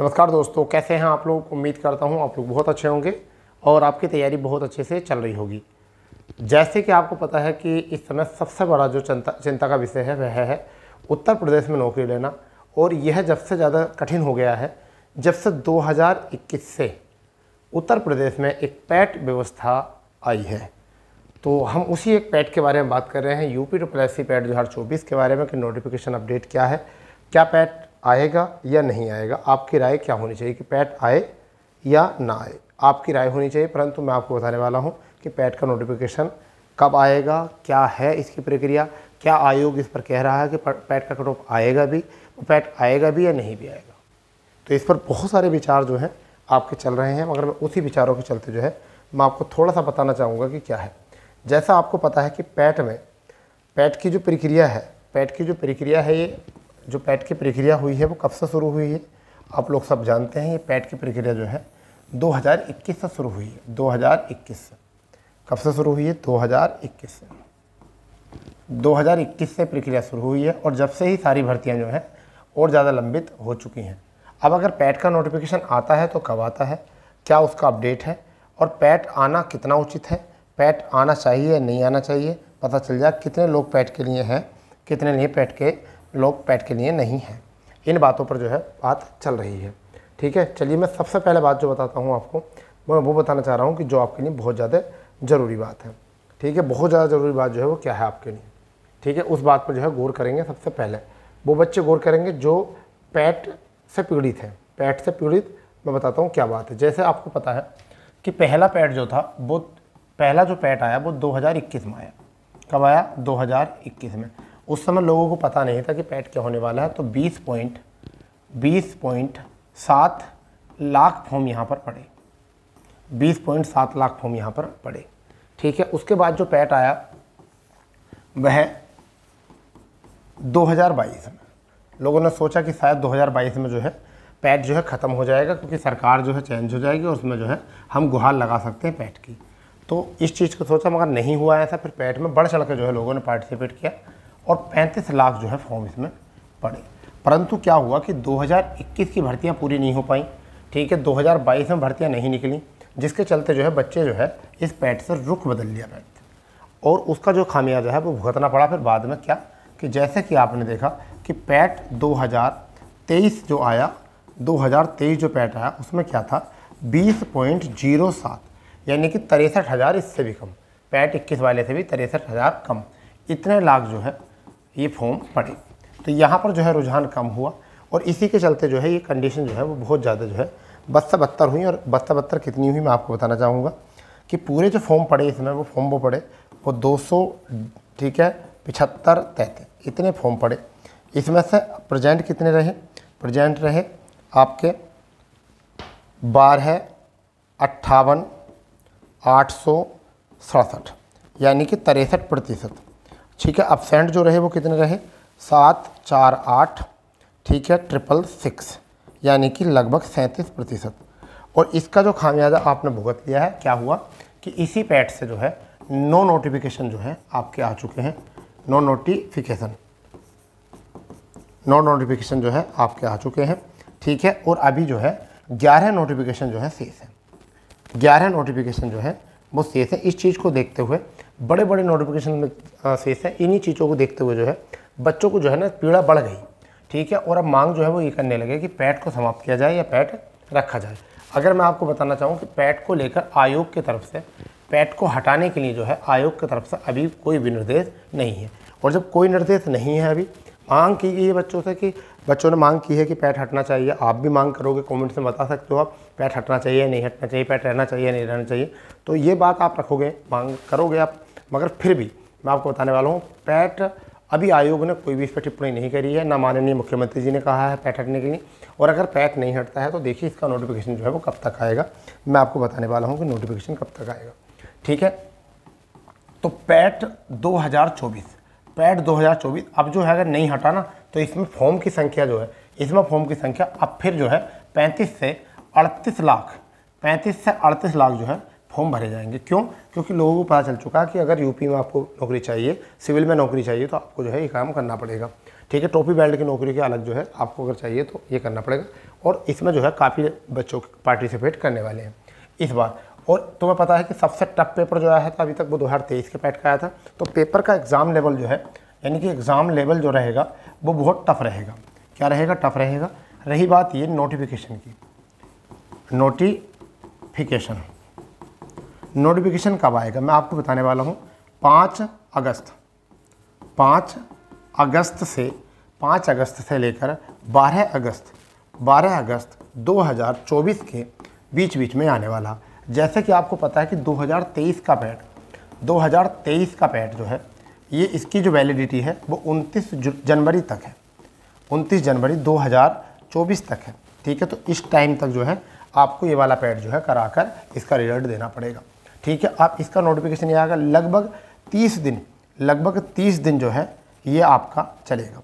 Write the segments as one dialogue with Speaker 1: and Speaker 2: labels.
Speaker 1: नमस्कार दोस्तों कैसे हैं आप लोग उम्मीद करता हूं आप लोग बहुत अच्छे होंगे और आपकी तैयारी बहुत अच्छे से चल रही होगी जैसे कि आपको पता है कि इस समय सबसे बड़ा जो चिंता चिंता का विषय है वह है उत्तर प्रदेश में नौकरी लेना और यह जब से ज़्यादा कठिन हो गया है जब से 2021 से उत्तर प्रदेश में एक पैट व्यवस्था आई है तो हम उसी एक पैट के बारे में बात कर रहे हैं यूपी टू प्लस पैट दो के बारे में कि नोटिफिकेशन अपडेट क्या है क्या पैट आएगा या नहीं आएगा आपकी राय क्या होनी चाहिए कि पैट आए या ना आए आपकी राय होनी चाहिए परंतु मैं आपको बताने वाला हूँ कि पैट का नोटिफिकेशन कब आएगा क्या है इसकी प्रक्रिया क्या आयोग इस पर कह रहा है कि पैट का कट ऑफ आएगा भी पैट आएगा भी या नहीं भी आएगा तो इस पर बहुत सारे विचार जो हैं आपके चल रहे हैं मगर मैं उसी विचारों के चलते जो है मैं आपको थोड़ा सा बताना चाहूँगा कि क्या है जैसा आपको पता है कि पैट में पैट की जो प्रक्रिया है पैट की जो प्रक्रिया है ये जो पैट की प्रक्रिया हुई है वो कब से शुरू हुई है आप लोग सब जानते हैं ये पैट की प्रक्रिया जो है 2021 से शुरू हुई है 2021 से कब से शुरू हुई है 2021 से 2021 से प्रक्रिया शुरू हुई है और जब से ही सारी भर्तियां जो हैं और ज़्यादा लंबित हो चुकी हैं अब अगर पैट का नोटिफिकेशन आता है तो कब आता है क्या उसका अपडेट है और पैट आना कितना उचित है पैट आना चाहिए या नहीं आना चाहिए पता चल जाए कितने लोग पैट के लिए हैं कितने नहीं पैट के लोग पैट के लिए नहीं हैं इन बातों पर जो है बात चल रही है ठीक है चलिए मैं सबसे पहले बात जो बताता हूँ आपको मैं वो बताना चाह रहा हूँ कि जो आपके लिए बहुत ज़्यादा ज़रूरी बात है ठीक है बहुत ज़्यादा ज़रूरी बात जो है वो क्या है आपके लिए ठीक है उस बात पर जो है गौर करेंगे सबसे पहले वो बच्चे गौर करेंगे जो पैट से पीड़ित हैं पैट से पीड़ित मैं बताता हूँ क्या बात है जैसे आपको पता है कि पहला पैट जो था वो पहला जो पैट आया वो 2021 में आया कब आया 2021 में उस समय लोगों को पता नहीं था कि पैट क्या होने वाला है तो बीस पॉइंट बीस पॉइंट सात लाख फॉर्म यहाँ पर पड़े बीस पॉइंट सात लाख फॉर्म यहाँ पर पड़े ठीक है उसके बाद जो पैट आया वह 2022 में लोगों ने सोचा कि शायद 2022 में जो है पैट जो है ख़त्म हो जाएगा क्योंकि सरकार जो है चेंज हो जाएगी और उसमें जो है हम गुहार लगा सकते हैं पैट की तो इस चीज़ को सोचा मगर नहीं हुआ ऐसा फिर पैट में बढ़ चढ़ के जो है लोगों ने पार्टिसिपेट किया और 35 लाख जो है फॉर्म इसमें पड़े परंतु क्या हुआ कि 2021 की भर्तियां पूरी नहीं हो पाई ठीक है 2022 में भर्तियां नहीं निकली जिसके चलते जो है बच्चे जो है इस पैट से रुख बदल लिया पैट और उसका जो खामियाजा है वो भुगतना पड़ा फिर बाद में क्या कि जैसे कि आपने देखा कि पैट दो जो आया दो जो पैट आया उसमें क्या था बीस यानी कि तिरसठ हज़ार इससे भी कम पैट 21 वाले से भी तिरसठ हज़ार कम इतने लाख जो है ये फॉर्म पड़े तो यहाँ पर जो है रुझान कम हुआ और इसी के चलते जो है ये कंडीशन जो है वो बहुत ज़्यादा जो है बस्ता बत्तर हुई और बस्ता बत्तर कितनी हुई मैं आपको बताना चाहूँगा कि पूरे जो फॉर्म पड़े इसमें वो फॉर्म वो पड़े वो दो ठीक है पिछहत्तर तैंतीस इतने फॉर्म पड़े इसमें से प्रजेंट कितने रहे प्रजेंट रहे आपके बारह अट्ठावन आठ सौ सड़सठ यानी कि तिरसठ प्रतिशत ठीक है अब सेंट जो रहे वो कितने रहे सात चार आठ ठीक है ट्रिपल सिक्स यानी कि लगभग सैंतीस प्रतिशत और इसका जो खामियाजा आपने भुगत लिया है क्या हुआ कि इसी पैट से जो है नो नोटिफिकेशन जो है आपके आ चुके हैं नो नोटिफिकेशन नो नोटिफिकेशन जो है आपके आ चुके हैं ठीक है और अभी जो है ग्यारह नोटिफिकेशन जो है शेष है ग्यारह नोटिफिकेशन जो है वो शेष है इस चीज़ को देखते हुए बड़े बड़े नोटिफिकेशन में फेस है इन्हीं चीज़ों को देखते हुए जो है बच्चों को जो है ना पीड़ा बढ़ गई ठीक है और अब मांग जो है वो ये करने लगे कि पैट को समाप्त किया जाए या पैट रखा जाए अगर मैं आपको बताना चाहूँ कि पैट को लेकर आयोग की तरफ से पैट को हटाने के लिए जो है आयोग की तरफ से अभी कोई भी निर्देश नहीं है और जब कोई निर्देश नहीं है अभी मांग की गई है बच्चों से कि बच्चों ने मांग की है कि पैट हटना चाहिए आप भी मांग करोगे कमेंट में बता सकते हो आप पैट हटना चाहिए नहीं हटना चाहिए पैट रहना चाहिए नहीं रहना चाहिए तो ये बात आप रखोगे मांग करोगे आप मगर फिर भी मैं आपको बताने वाला हूँ पैट अभी आयोग ने कोई भी इस पर टिप्पणी नहीं करी है ना माननीय मुख्यमंत्री जी ने कहा है पैट हटने के लिए और अगर पैट नहीं हटता है तो देखिए इसका नोटिफिकेशन जो है वो कब तक आएगा मैं आपको बताने वाला हूँ कि नोटिफिकेशन कब तक आएगा ठीक है तो पैट 2024 पैट 2024 अब जो है अगर नहीं हटा ना तो इसमें फॉर्म की संख्या जो है इसमें फॉर्म की संख्या अब फिर जो है पैंतीस से अड़तीस लाख पैंतीस से अड़तीस लाख जो है फॉर्म भरे जाएंगे क्यों क्योंकि लोगों को पता चल चुका है कि अगर यूपी में आपको नौकरी चाहिए सिविल में नौकरी चाहिए तो आपको जो है ये काम करना पड़ेगा ठीक है टोपी बेल्ट की नौकरी के अलग जो है आपको अगर चाहिए तो ये करना पड़ेगा और इसमें जो है काफ़ी बच्चों पार्टिसिपेट करने वाले हैं इस बार और तुम्हें पता है कि सबसे टफ पेपर जो आया था तो अभी तक वो दो के पैट का आया था तो पेपर का एग्ज़ाम लेवल जो है यानी कि एग्ज़ाम लेवल जो रहेगा वो बहुत टफ रहेगा क्या रहेगा टफ रहेगा रही बात ये नोटिफिकेशन की नोटिफिकेशन नोटिफिकेशन कब आएगा मैं आपको बताने वाला हूँ पाँच अगस्त पाँच अगस्त से पाँच अगस्त से लेकर बारह अगस्त बारह अगस्त 2024 के बीच बीच में आने वाला जैसे कि आपको पता है कि 2023 का पैड 2023 का पैड जो है ये इसकी जो वैलिडिटी है वो 29 जनवरी तक है 29 जनवरी 2024 तक है ठीक है तो इस टाइम तक जो है आपको ये वाला पैड जो है कराकर इसका रिजल्ट देना पड़ेगा ठीक है आप इसका नोटिफिकेशन ये आएगा लगभग तीस दिन लगभग तीस दिन जो है ये आपका चलेगा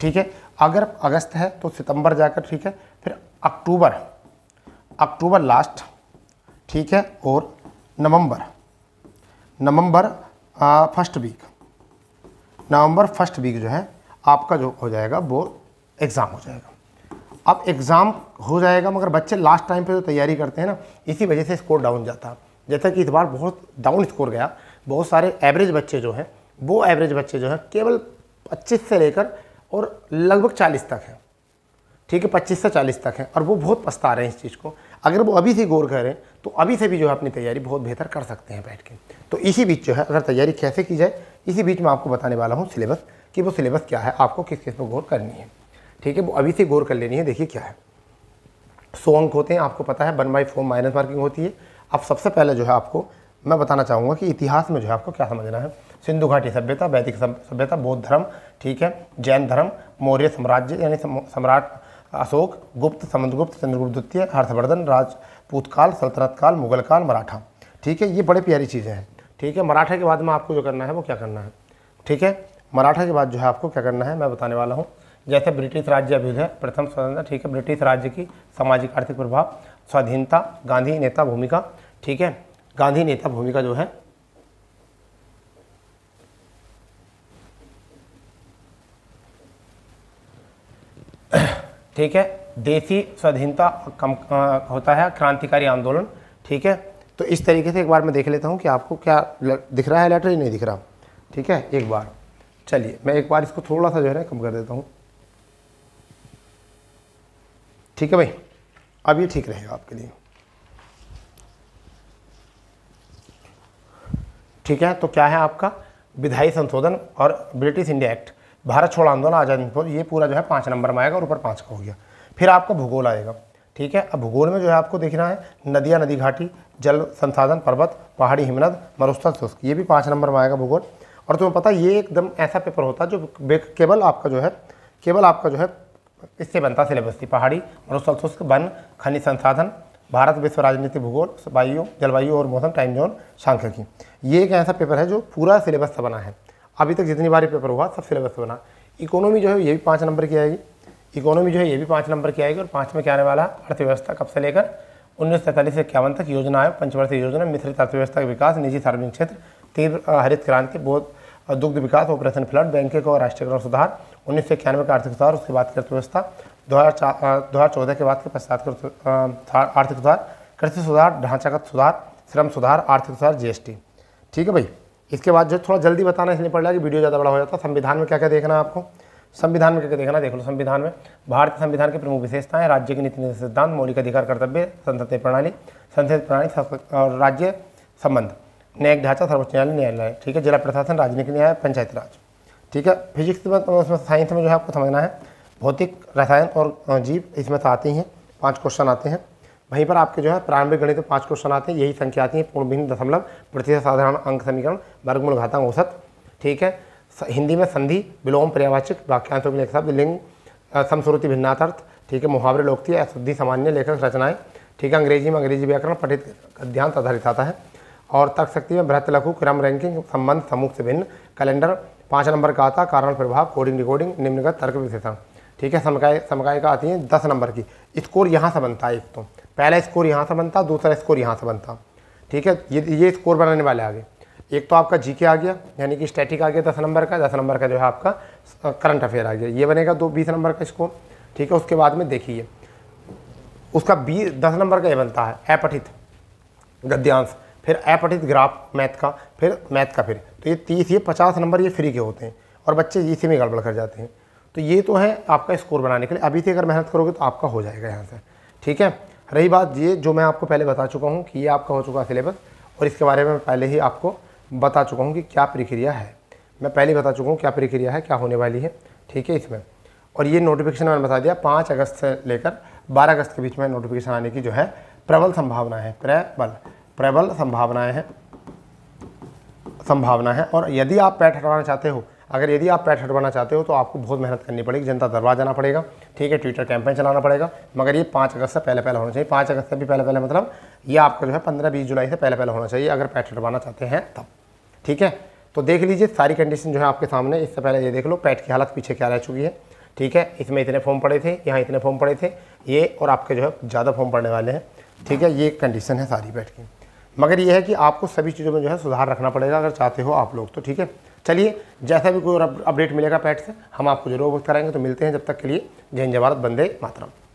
Speaker 1: ठीक है अगर अगस्त है तो सितंबर जाकर ठीक है फिर अक्टूबर अक्टूबर लास्ट ठीक है और November November first week November first week जो है आपका जो हो जाएगा वो एग्ज़ाम हो जाएगा अब एग्ज़ाम हो जाएगा मगर बच्चे लास्ट टाइम पे जो तैयारी करते हैं ना इसी वजह से स्कोर डाउन जाता है जैसा कि इस बार बहुत डाउन स्कोर गया बहुत सारे एवरेज बच्चे जो हैं वो एवरेज बच्चे जो हैं केवल पच्चीस से लेकर और लगभग चालीस तक हैं ठीक है पच्चीस से चालीस तक हैं और वो बहुत पछता रहे हैं इस चीज़ को अगर वो अभी से गौर करें तो अभी से भी जो है अपनी तैयारी बहुत बेहतर कर सकते हैं बैठ के तो इसी बीच जो है अगर तैयारी कैसे की जाए इसी बीच मैं आपको बताने वाला हूँ सिलेबस कि वो सिलेबस क्या है आपको किस किस पर गौर करनी है ठीक है वो अभी से गौर कर लेनी है देखिए क्या है सो अंक होते हैं आपको पता है one by four minus marking होती है अब सबसे पहले जो है आपको मैं बताना चाहूँगा कि इतिहास में जो है आपको क्या समझना है सिंधु घाटी सभ्यता वैदिक सभ्यता बौद्ध धर्म ठीक है जैन धर्म मौर्य साम्राज्य यानी सम्राट अशोक गुप्त समुद्रगुप्त चंद्रगुप्त द्वितीय हर्षवर्धन राजपूत काल सल्तनत काल मुगल काल मराठा ठीक है ये बड़े प्यारी चीज़ें हैं ठीक है मराठा के बाद में आपको जो करना है वो क्या करना है ठीक है मराठा के बाद जो है आपको क्या करना है मैं बताने वाला हूँ जैसे ब्रिटिश राज्य अभ्युदय प्रथम स्वतंत्र ठीक है ब्रिटिश राज्य की सामाजिक आर्थिक प्रभाव स्वाधीनता गांधी नेता भूमिका ठीक है गांधी नेता भूमिका जो है ठीक है देसी स्वाधीनता कम होता है क्रांतिकारी आंदोलन ठीक है तो इस तरीके से एक बार मैं देख लेता हूँ कि आपको क्या दिख रहा है लेटर या नहीं दिख रहा ठीक है एक बार चलिए मैं एक बार इसको थोड़ा सा जो है ना कम कर देता हूँ ठीक है भाई अब ये ठीक रहेगा आपके लिए ठीक है तो क्या है आपका विधायी संशोधन और ब्रिटिश इंडिया एक्ट भारत छोड़ आंदोलन आज़ाद ये पूरा जो है पाँच नंबर में आएगा और ऊपर पाँच का हो गया फिर आपका भूगोल आएगा ठीक है अब भूगोल में जो है आपको देखना है नदियाँ नदी घाटी जल संसाधन पर्वत पहाड़ी हिमनद मरुस्थल शुष्क ये भी पाँच नंबर में आएगा भूगोल और तुम्हें पता है ये एकदम ऐसा पेपर होता है जो केवल आपका जो है केवल आपका जो है इससे बनता सिलेबस थी पहाड़ी मनुष्य शुष्क वन खनिज संसाधन भारत विश्व राजनीति भूगोल वायु जलवायु और मौसम टाइम जोन सांख्यिकी ये एक ऐसा पेपर है जो पूरा सिलेबस से बना है अभी तक जितनी बार पेपर हुआ सब सिलेबस से बना इकोनॉमी जो है ये भी पाँच नंबर की आएगी इकोनॉमी जो है ये भी पाँच नंबर की आएगी और पाँच में क्या आने वाला अर्थव्यवस्था कब से लेकर उन्नीस से इक्यावन तक योजना आयोग पंचवर्षीय योजना मिश्रित अर्थव्यवस्था का विकास निजी सार्वजनिक क्षेत्र तीव्र हरित क्रांति बोध दुग्ध विकास ऑपरेशन फ्लड बैंकिंग और राष्ट्रीयकरण सुधार उन्नीस सौ इक्यानवे का आर्थिक सुधार उसके बाद की अर्थव्यवस्था दो हज़ार चौदह के बाद के पश्चात आर्थिक सुधार कृषि सुधार ढांचागत सुधार श्रम सुधार आर्थिक सुधार जीएसटी ठीक है भाई इसके बाद जो थोड़ा जल्दी बताना इसलिए पड़ रहा कि वीडियो ज़्यादा बड़ा हो जाता है संविधान में क्या क्या देखना है आपको संविधान में क्या क्या देखना देख लो संविधान में भारतीय संविधान की प्रमुख विशेषताएं राज्य की नीति सिद्धांत मौलिक अधिकार कर्तव्य संसदीय प्रणाली संसदीय प्रणाली और राज्य संबंध न्यायिक ढांचा सर्वोच्च न्यायालय न्यायालय ठीक है जिला प्रशासन राजनीतिक न्याय पंचायत राज ठीक है फिजिक्स में तो उसमें साइंस में जो है आपको समझना है भौतिक रसायन और जीव इसमें तो आती हैं पाँच क्वेश्चन आते हैं वहीं पर आपके जो है प्रारंभिक गणित पाँच क्वेश्चन आते हैं यही संख्या आती है पूर्ण भिन्न दशमलव प्रतिशत साधारण अंक समीकरण वर्गमूल घातांक औसत ठीक है हिंदी में संधि विलोम पर्यावाचिक वाक्यांशों के लेख शब्द लिंग समस्वरूति भिन्नाथर्थ ठीक है मुहावरे लोकती अशुद्धि सामान्य लेखक रचनाएं ठीक है अंग्रेजी में अंग्रेजी व्याकरण पठित अध्ययन आधारित आता है और तक शक्ति में बृहत लघु क्रम रैंकिंग संबंध समूह से भिन्न कैलेंडर पाँच नंबर का आता कारण प्रभाव कोडिंग रिकॉर्डिंग निम्नगत तर्क विशेषण ठीक है समकाय समकाय का आती है दस नंबर की स्कोर यहाँ से बनता है एक तो पहला स्कोर यहाँ से बनता दूसरा स्कोर यहाँ से बनता ठीक है ये ये स्कोर बनाने वाले आगे एक तो आपका जीके आ गया यानी कि स्टैटिक आ गया दस नंबर का दस नंबर का जो है आपका करंट अफेयर आ गया ये बनेगा दो बीस नंबर का स्कोर ठीक है उसके बाद में देखिए उसका बीस दस नंबर का ये बनता है अपठित गद्यांश फिर अपठित ग्राफ मैथ का फिर मैथ का फिर तो ये तीस ये पचास नंबर ये फ्री के होते हैं और बच्चे इसी में गड़बड़ कर जाते हैं तो ये तो है आपका स्कोर बनाने के लिए अभी से अगर मेहनत करोगे तो आपका हो जाएगा यहाँ से ठीक है रही बात ये जो मैं आपको पहले बता चुका हूँ कि ये आपका हो चुका है सिलेबस और इसके बारे में पहले ही आपको बता चुका हूँ कि क्या प्रक्रिया है मैं पहले बता चुका हूँ क्या प्रक्रिया है क्या होने वाली है ठीक है इसमें और ये नोटिफिकेशन मैंने बता दिया पाँच अगस्त से लेकर बारह अगस्त के बीच में नोटिफिकेशन आने की जो है प्रबल संभावना है प्रबल प्रबल संभावनाएं हैं संभावना है और यदि आप पैट हटवाना चाहते हो अगर यदि आप पैट हटवाना चाहते हो तो आपको बहुत मेहनत करनी पड़ेगी जनता दरबार जाना पड़ेगा ठीक है ट्विटर कैंपेन चलाना पड़ेगा मगर ये पाँच अगस्त से पहले पहले होना चाहिए पाँच अगस्त से भी पहले पहले मतलब ये आपका जो है पंद्रह बीस जुलाई से पहले पहले होना चाहिए अगर पैट हटवाना चाहते हैं तब तो। ठीक है तो देख लीजिए सारी कंडीशन जो है आपके सामने इससे पहले ये देख लो पैट की हालत पीछे क्या रह चुकी है ठीक है इसमें इतने फॉर्म पड़े थे यहाँ इतने फॉर्म पड़े थे ये और आपके जो है ज़्यादा फॉर्म पड़ने वाले हैं ठीक है ये कंडीशन है सारी पैट की मगर यह है कि आपको सभी चीज़ों में जो है सुधार रखना पड़ेगा अगर चाहते हो आप लोग तो ठीक है चलिए जैसा भी कोई अपडेट मिलेगा पैट से हम आपको जरूर वक्त कराएंगे तो मिलते हैं जब तक के लिए जय जवाहरत बंदे मातरम